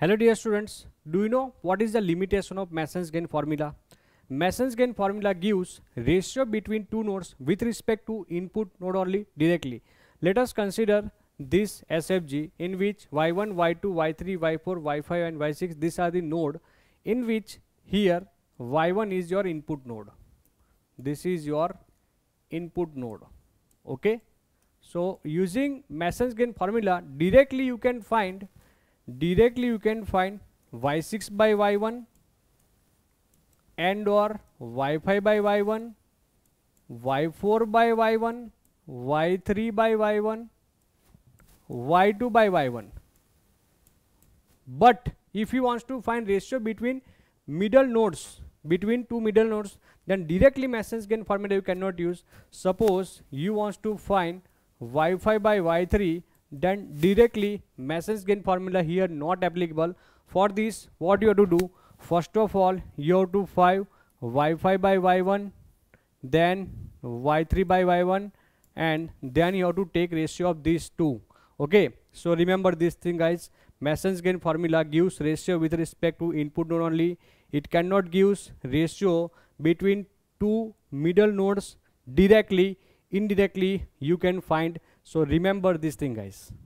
Hello dear students, do you know what is the limitation of Mason's gain formula? Mason's gain formula gives ratio between two nodes with respect to input node only directly. Let us consider this SFG in which Y1, Y2, Y3, Y4, Y5 and Y6 these are the node in which here Y1 is your input node. This is your input node. Okay. So, using Mason's gain formula directly you can find directly you can find y6 by y1 and or y5 by y1 y4 by y1 y3 by y1 y2 by y1 but if you wants to find ratio between middle nodes between two middle nodes then directly Mason's gain formula you cannot use suppose you wants to find y5 by y3 then directly message gain formula here not applicable. For this, what you have to do? First of all, you have to 5 y5 by y1, then y3 by y1, and then you have to take ratio of these two. Okay, so remember this thing, guys. message gain formula gives ratio with respect to input node only. It cannot gives ratio between two middle nodes directly. Indirectly, you can find so remember this thing guys.